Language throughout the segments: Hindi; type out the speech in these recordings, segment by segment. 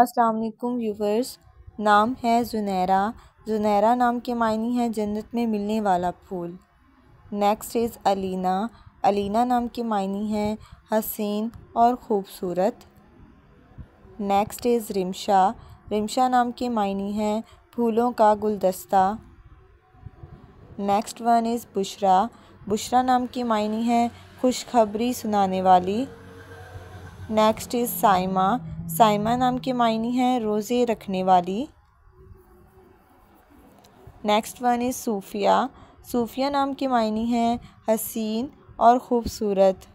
अस्सलाम वालेकुम व्यूवर्स नाम है जुनैरा जुनैरा नाम के मायने हैं जन्नत में मिलने वाला फूल नेक्स्ट इज़ अलीना अलीना नाम के मायने हैं हसीन और ख़ूबसूरत नेक्स्ट इज़ रिमशा रिमशा नाम के मायने हैं फूलों का गुलदस्ता next one is Bushra Bushra नाम के मायने है खुशखबरी सुनाने वाली नेक्स्ट इज़ साइमा साइमा नाम के मायने हैं रोज़े रखने वाली next one is Sufiya Sufiya नाम के मायने हैं हसीन और ख़ूबसूरत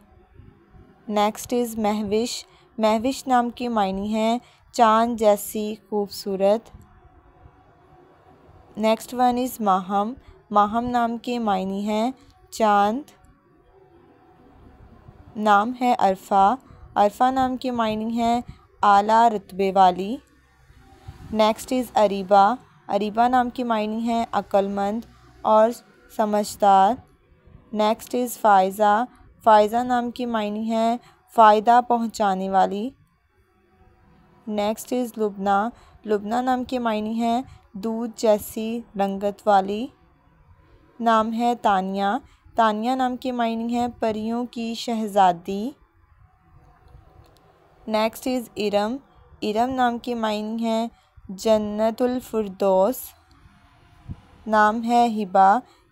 नेक्स्ट इज़ महविश महविश नाम के मायने हैं चांद जैसी खूबसूरत next one is Maham Maham नाम के मायने हैं चांद नाम है अरफा अरफा नाम के मायने हैं आला रतबे वाली नेक्स्ट इज़ अरीबा अरीबा नाम की मायनी है अक्लमंद और समझदार नेक्स्ट इज़ फ़ायज़ा फ़ायज़ा नाम की मायनी है फ़ायदा पहुंचाने वाली नेक्स्ट इज़ लुबना लुबना नाम की मायने हैं दूध जैसी रंगत वाली नाम है तानिया तानिया नाम की मायनी है परियों की शहज़ादी नेक्स्ट इज़ इरम इरम नाम की माइनिंग है जन्नतुलफरदौस नाम है हिबा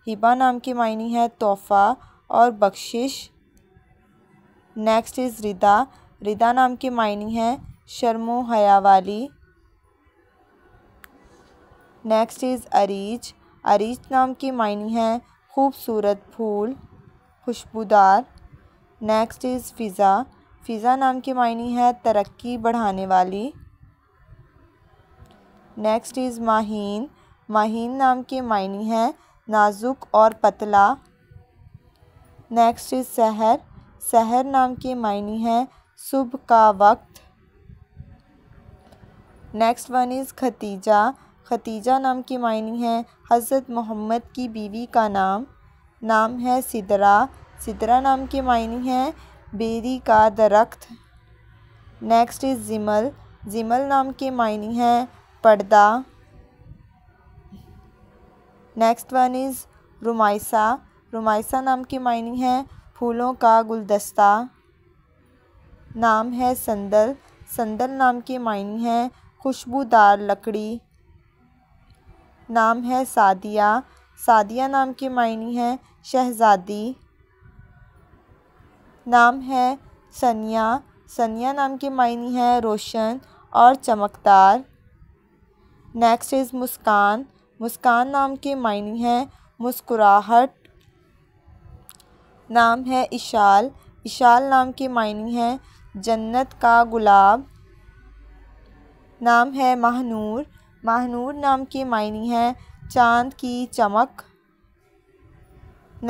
हिबा नाम की माइनिंग है तोहफ़ा और बख्शिश नेक्स्ट इज़ रिदा रिदा नाम की माइनिंग है शर्मो हया वाली नेक्स्ट इज़ अरीज अरीज नाम की माइनिंग है खूबसूरत फूल खुशबूदार नेक्स्ट इज़ फ़िज़ा फ़िज़ा नाम के मायने है तरक्की बढ़ाने वाली नेक्स्ट इज़ माहीन माहीन नाम के मायने है नाजुक और पतला नेक्स्ट इज़ सहर सहर नाम के मायने है सुबह का वक्त next one is Khatija Khatija नाम के मायने है हज़रत मोहम्मद की बीवी का नाम नाम है सिदरा सिदरा नाम के मायने है बेरी का दरख्त नेक्स्ट इज़ ज़िमल ज़िमल नाम के मायने हैं पर्दा next one is Rumaisa Rumaisa नाम के मायने हैं फूलों का गुलदस्ता नाम है संदल संदल नाम के मायने हैं खुशबूदार लकड़ी नाम है सादिया सादिया नाम के मायने हैं शहज़ादी नाम है सनिया सनिया नाम के मायने है रोशन और चमकदार नेक्स्ट इज़ मुस्कान मुस्कान नाम के मायने है मुस्कुराहट नाम है इशाल इशाल नाम के मायने है जन्नत का गुलाब नाम है महनूर महनूर नाम के मायने है चांद की चमक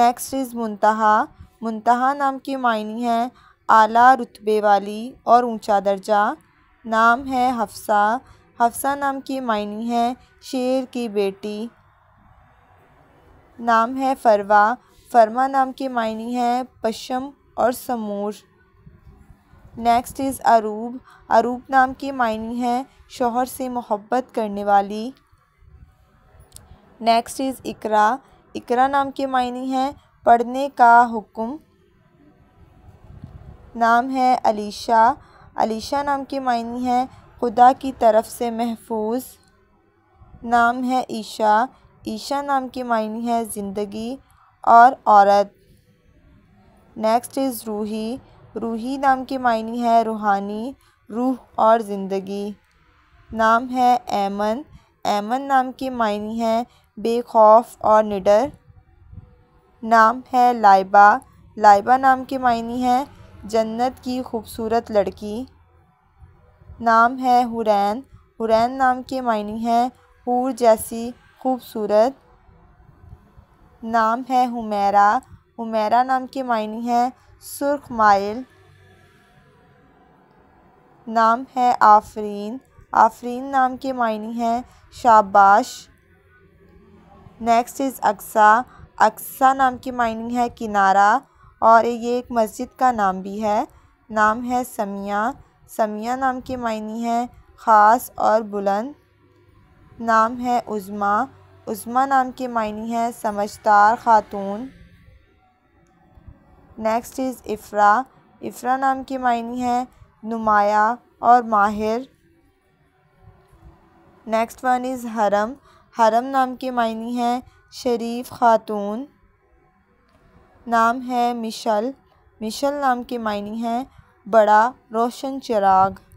नेक्स्ट इज़ मुंतहा मुंतहा नाम के मायने हैं आला रुतबे वाली और ऊंचा दर्जा नाम है हफ्सा हफ्सा नाम के मायने हैं शेर की बेटी नाम है फरवा फरमा नाम के मायने हैं पशम और समूर नेक्स्ट इज़ अरूब अरूब नाम के मायने हैं शोहर से मोहब्बत करने वाली नेक्स्ट इज़ इकरा इकरा नाम के मायने हैं पढ़ने का हुक्म नाम है अलीशा अलीशा नाम की मायनी है खुदा की तरफ से महफूज नाम है ईशा ईशा नाम की मायनी है ज़िंदगी और औरत नेक्स्ट इज़ रूही रूही नाम की मायनी है रूहानी रूह और ज़िंदगी नाम है ऐमन ऐमन नाम की मायनी है बेखौफ और निडर नाम है लाइबा लाइबा नाम के मायने है जन्नत की खूबसूरत लड़की नाम है हुरैन हुरैन नाम के मायने है हूर जैसी खूबसूरत नाम है हुमैरा हुमेरा नाम के मायने है सुर्ख माइल नाम है आफरीन आफरीन नाम के मायने है शाबाश नेक्स्ट इज़ अक्सा अक्सा नाम की माइनिंग है किनारा और ये एक मस्जिद का नाम भी है नाम है समिया समिया नाम की माइनिंग है ख़ास और बुलंद नाम है उज़मा उज़मा नाम की माइनिंग है समझदार ख़ातून नेक्स्ट इज़ इफ़रा इफ़रा नाम की माइनिंग है नुमाया और माहिर नेक्स्ट वन इज़ हरम हरम नाम की माइनिंग है शरीफ ख़ातून नाम है मिशल मिशल नाम के मायने हैं बड़ा रोशन चिराग